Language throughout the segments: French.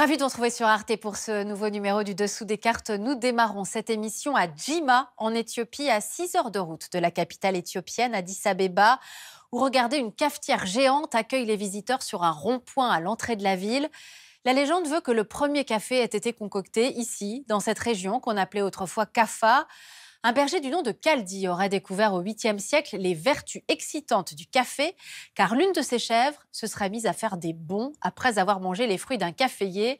Ravi de vous retrouver sur Arte pour ce nouveau numéro du Dessous des cartes. Nous démarrons cette émission à Djima, en Éthiopie, à 6 heures de route de la capitale éthiopienne, Addis Abeba, où regardez une cafetière géante accueille les visiteurs sur un rond-point à l'entrée de la ville. La légende veut que le premier café ait été concocté ici, dans cette région qu'on appelait autrefois Kafa. Un berger du nom de Caldi aurait découvert au 8e siècle les vertus excitantes du café, car l'une de ses chèvres se serait mise à faire des bons après avoir mangé les fruits d'un caféier.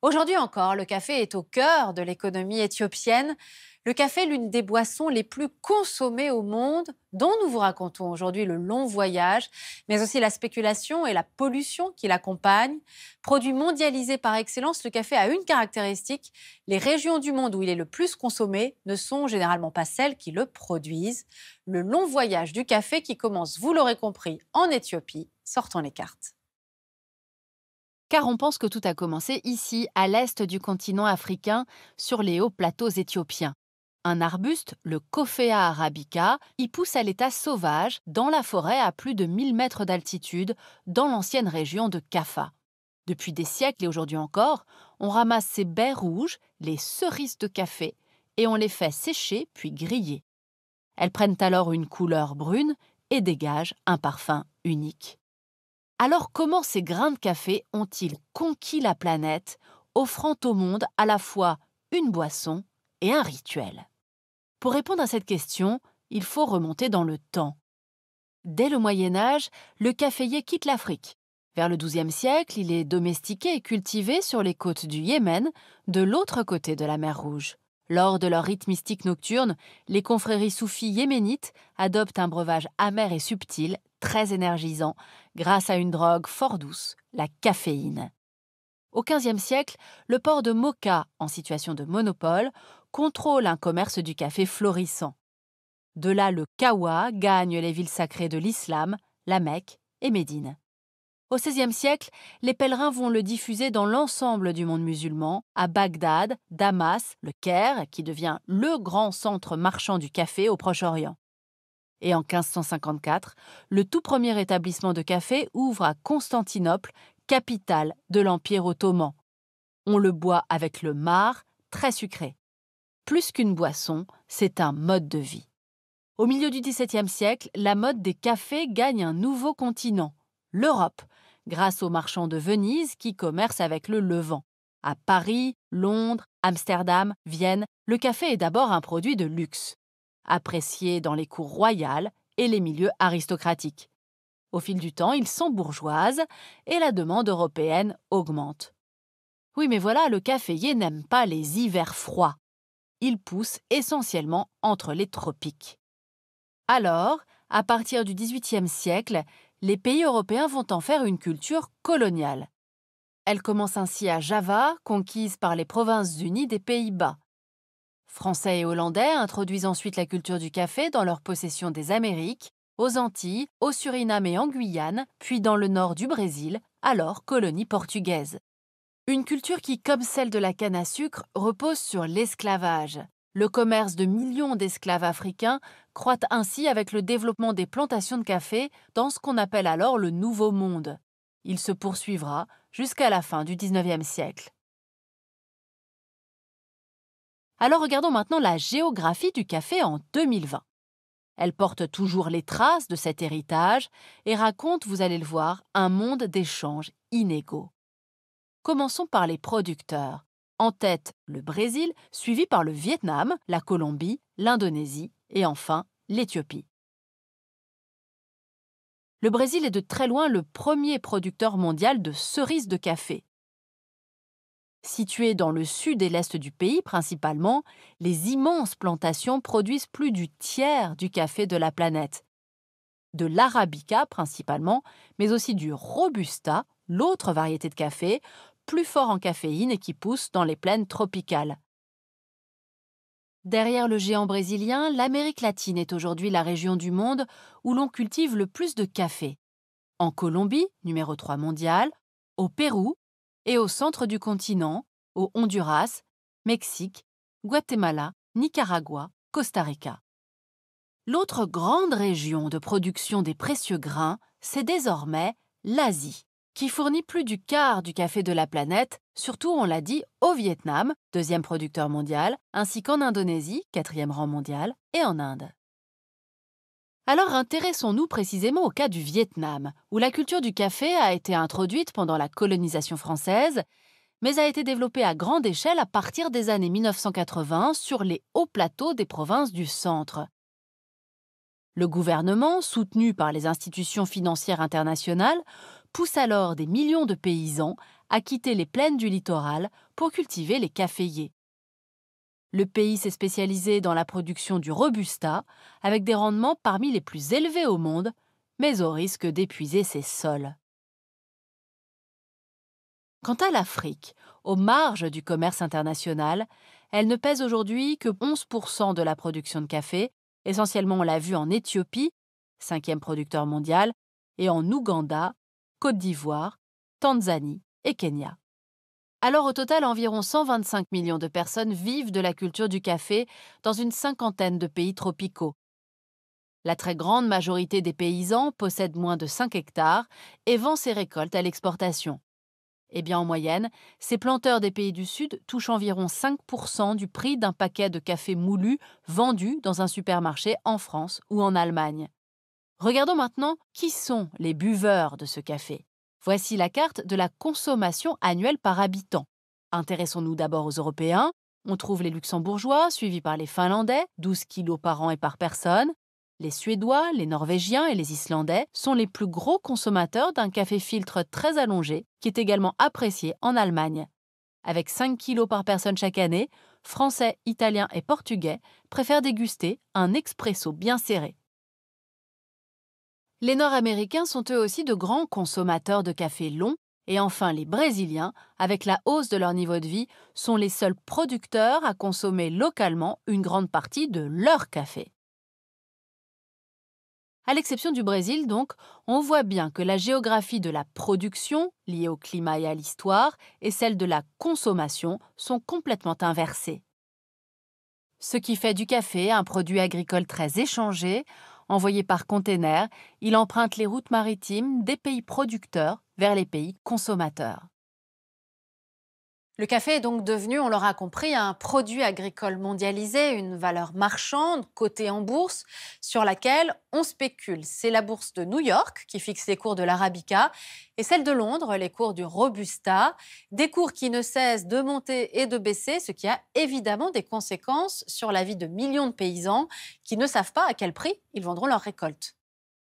Aujourd'hui encore, le café est au cœur de l'économie éthiopienne. Le café, l'une des boissons les plus consommées au monde, dont nous vous racontons aujourd'hui le long voyage, mais aussi la spéculation et la pollution qui l'accompagnent. Produit mondialisé par excellence, le café a une caractéristique, les régions du monde où il est le plus consommé ne sont généralement pas celles qui le produisent. Le long voyage du café qui commence, vous l'aurez compris, en Éthiopie. Sortons les cartes car on pense que tout a commencé ici, à l'est du continent africain, sur les hauts plateaux éthiopiens. Un arbuste, le Coffea arabica, y pousse à l'état sauvage dans la forêt à plus de 1000 mètres d'altitude, dans l'ancienne région de Kaffa. Depuis des siècles et aujourd'hui encore, on ramasse ces baies rouges, les cerises de café, et on les fait sécher puis griller. Elles prennent alors une couleur brune et dégagent un parfum unique. Alors comment ces grains de café ont-ils conquis la planète, offrant au monde à la fois une boisson et un rituel Pour répondre à cette question, il faut remonter dans le temps. Dès le Moyen Âge, le caféier quitte l'Afrique. Vers le XIIe siècle, il est domestiqué et cultivé sur les côtes du Yémen, de l'autre côté de la mer Rouge. Lors de leur rythme mystique nocturne, les confréries soufis yéménites adoptent un breuvage amer et subtil, très énergisant, grâce à une drogue fort douce, la caféine. Au XVe siècle, le port de Mocha, en situation de monopole, contrôle un commerce du café florissant. De là, le Kawa gagne les villes sacrées de l'islam, la Mecque et Médine. Au XVIe siècle, les pèlerins vont le diffuser dans l'ensemble du monde musulman, à Bagdad, Damas, le Caire, qui devient le grand centre marchand du café au Proche-Orient. Et en 1554, le tout premier établissement de café ouvre à Constantinople, capitale de l'Empire ottoman. On le boit avec le mar, très sucré. Plus qu'une boisson, c'est un mode de vie. Au milieu du XVIIe siècle, la mode des cafés gagne un nouveau continent, l'Europe, grâce aux marchands de Venise qui commercent avec le Levant. À Paris, Londres, Amsterdam, Vienne, le café est d'abord un produit de luxe, apprécié dans les cours royales et les milieux aristocratiques. Au fil du temps, ils sont bourgeoises et la demande européenne augmente. Oui, mais voilà, le caféier n'aime pas les hivers froids. Il pousse essentiellement entre les tropiques. Alors, à partir du XVIIIe siècle, les pays européens vont en faire une culture coloniale. Elle commence ainsi à Java, conquise par les provinces unies des Pays-Bas. Français et Hollandais introduisent ensuite la culture du café dans leur possession des Amériques, aux Antilles, au Suriname et en Guyane, puis dans le nord du Brésil, alors colonie portugaise. Une culture qui, comme celle de la canne à sucre, repose sur l'esclavage. Le commerce de millions d'esclaves africains croît ainsi avec le développement des plantations de café dans ce qu'on appelle alors le Nouveau Monde. Il se poursuivra jusqu'à la fin du XIXe siècle. Alors regardons maintenant la géographie du café en 2020. Elle porte toujours les traces de cet héritage et raconte, vous allez le voir, un monde d'échanges inégaux. Commençons par les producteurs. En tête, le Brésil, suivi par le Vietnam, la Colombie, l'Indonésie et enfin l'Éthiopie. Le Brésil est de très loin le premier producteur mondial de cerises de café. Situé dans le sud et l'est du pays principalement, les immenses plantations produisent plus du tiers du café de la planète. De l'arabica principalement, mais aussi du robusta, l'autre variété de café, plus fort en caféine et qui pousse dans les plaines tropicales. Derrière le géant brésilien, l'Amérique latine est aujourd'hui la région du monde où l'on cultive le plus de café. En Colombie, numéro 3 mondial, au Pérou et au centre du continent, au Honduras, Mexique, Guatemala, Nicaragua, Costa Rica. L'autre grande région de production des précieux grains, c'est désormais l'Asie qui fournit plus du quart du café de la planète, surtout, on l'a dit, au Vietnam, deuxième producteur mondial, ainsi qu'en Indonésie, quatrième rang mondial, et en Inde. Alors intéressons-nous précisément au cas du Vietnam, où la culture du café a été introduite pendant la colonisation française, mais a été développée à grande échelle à partir des années 1980 sur les hauts plateaux des provinces du centre. Le gouvernement, soutenu par les institutions financières internationales, pousse alors des millions de paysans à quitter les plaines du littoral pour cultiver les caféiers. Le pays s'est spécialisé dans la production du robusta, avec des rendements parmi les plus élevés au monde, mais au risque d'épuiser ses sols. Quant à l'Afrique, aux marges du commerce international, elle ne pèse aujourd'hui que 11% de la production de café, essentiellement on l'a vu en Éthiopie, cinquième producteur mondial, et en Ouganda, Côte d'Ivoire, Tanzanie et Kenya. Alors au total, environ 125 millions de personnes vivent de la culture du café dans une cinquantaine de pays tropicaux. La très grande majorité des paysans possède moins de 5 hectares et vend ses récoltes à l'exportation. Eh bien, en moyenne, ces planteurs des pays du Sud touchent environ 5% du prix d'un paquet de café moulu vendu dans un supermarché en France ou en Allemagne. Regardons maintenant qui sont les buveurs de ce café. Voici la carte de la consommation annuelle par habitant. Intéressons-nous d'abord aux Européens. On trouve les Luxembourgeois, suivis par les Finlandais, 12 kilos par an et par personne. Les Suédois, les Norvégiens et les Islandais sont les plus gros consommateurs d'un café filtre très allongé, qui est également apprécié en Allemagne. Avec 5 kilos par personne chaque année, Français, Italiens et Portugais préfèrent déguster un expresso bien serré les Nord-Américains sont eux aussi de grands consommateurs de café long, et enfin les Brésiliens, avec la hausse de leur niveau de vie, sont les seuls producteurs à consommer localement une grande partie de leur café. À l'exception du Brésil, donc, on voit bien que la géographie de la production, liée au climat et à l'histoire, et celle de la consommation sont complètement inversées. Ce qui fait du café un produit agricole très échangé, Envoyé par container, il emprunte les routes maritimes des pays producteurs vers les pays consommateurs. Le café est donc devenu, on l'aura compris, un produit agricole mondialisé, une valeur marchande cotée en bourse sur laquelle on spécule. C'est la bourse de New York qui fixe les cours de l'Arabica et celle de Londres, les cours du Robusta, des cours qui ne cessent de monter et de baisser, ce qui a évidemment des conséquences sur la vie de millions de paysans qui ne savent pas à quel prix ils vendront leur récoltes.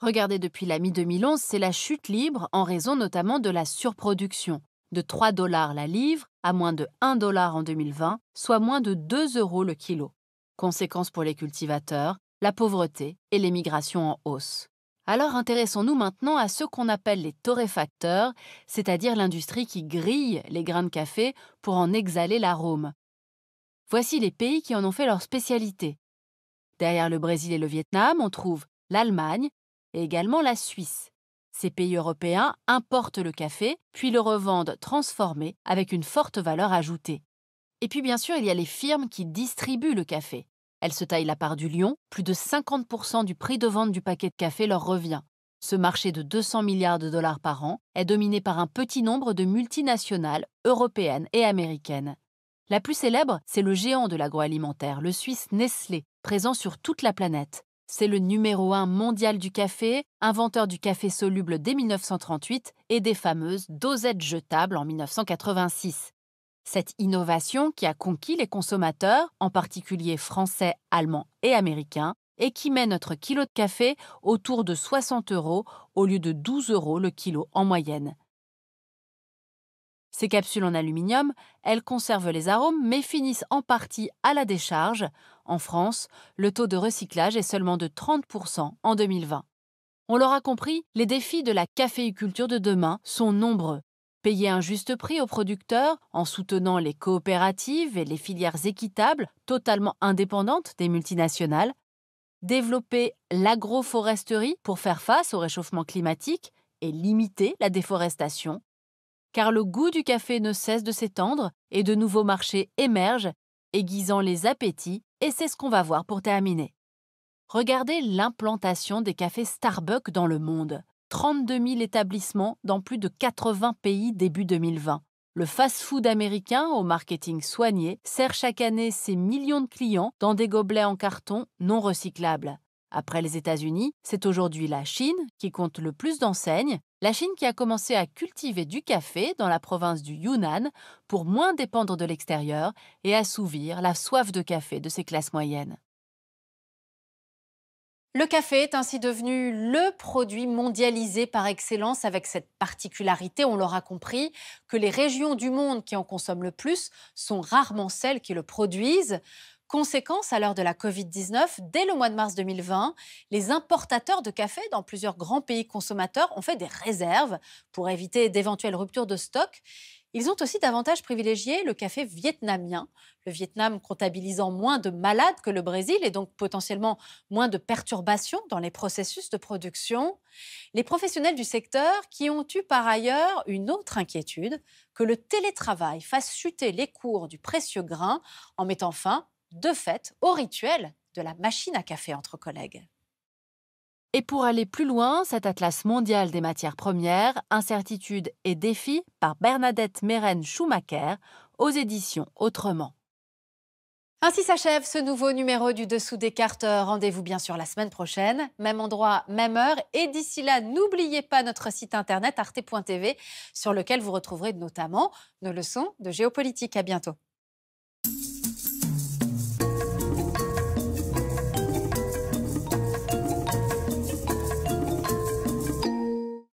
Regardez depuis la mi-2011, c'est la chute libre en raison notamment de la surproduction de 3 dollars la livre à moins de 1 dollar en 2020, soit moins de 2 euros le kilo. Conséquence pour les cultivateurs, la pauvreté et l'émigration en hausse. Alors intéressons-nous maintenant à ce qu'on appelle les torréfacteurs, c'est-à-dire l'industrie qui grille les grains de café pour en exhaler l'arôme. Voici les pays qui en ont fait leur spécialité. Derrière le Brésil et le Vietnam, on trouve l'Allemagne et également la Suisse. Ces pays européens importent le café, puis le revendent transformé avec une forte valeur ajoutée. Et puis bien sûr, il y a les firmes qui distribuent le café. Elles se taillent la part du lion, plus de 50% du prix de vente du paquet de café leur revient. Ce marché de 200 milliards de dollars par an est dominé par un petit nombre de multinationales européennes et américaines. La plus célèbre, c'est le géant de l'agroalimentaire, le Suisse Nestlé, présent sur toute la planète. C'est le numéro 1 mondial du café, inventeur du café soluble dès 1938 et des fameuses dosettes jetables en 1986. Cette innovation qui a conquis les consommateurs, en particulier français, allemands et américains, et qui met notre kilo de café autour de 60 euros au lieu de 12 euros le kilo en moyenne. Ces capsules en aluminium, elles conservent les arômes mais finissent en partie à la décharge en France, le taux de recyclage est seulement de 30% en 2020. On l'aura compris, les défis de la caféiculture de demain sont nombreux. Payer un juste prix aux producteurs en soutenant les coopératives et les filières équitables, totalement indépendantes des multinationales, développer l'agroforesterie pour faire face au réchauffement climatique et limiter la déforestation, car le goût du café ne cesse de s'étendre et de nouveaux marchés émergent aiguisant les appétits, et c'est ce qu'on va voir pour terminer. Regardez l'implantation des cafés Starbucks dans le monde. 32 000 établissements dans plus de 80 pays début 2020. Le fast-food américain au marketing soigné sert chaque année ses millions de clients dans des gobelets en carton non recyclables. Après les États-Unis, c'est aujourd'hui la Chine qui compte le plus d'enseignes, la Chine qui a commencé à cultiver du café dans la province du Yunnan pour moins dépendre de l'extérieur et assouvir la soif de café de ses classes moyennes. Le café est ainsi devenu le produit mondialisé par excellence avec cette particularité, on l'aura compris, que les régions du monde qui en consomment le plus sont rarement celles qui le produisent. Conséquence, à l'heure de la Covid-19, dès le mois de mars 2020, les importateurs de café dans plusieurs grands pays consommateurs ont fait des réserves pour éviter d'éventuelles ruptures de stock. Ils ont aussi davantage privilégié le café vietnamien, le Vietnam comptabilisant moins de malades que le Brésil et donc potentiellement moins de perturbations dans les processus de production. Les professionnels du secteur qui ont eu par ailleurs une autre inquiétude, que le télétravail fasse chuter les cours du précieux grain en mettant fin de fait au rituel de la machine à café entre collègues. Et pour aller plus loin, cet atlas mondial des matières premières, Incertitudes et défis par Bernadette Meren Schumacher aux éditions Autrement. Ainsi s'achève ce nouveau numéro du Dessous des cartes. Rendez-vous bien sûr la semaine prochaine, même endroit, même heure. Et d'ici là, n'oubliez pas notre site internet arte.tv sur lequel vous retrouverez notamment nos leçons de géopolitique. À bientôt.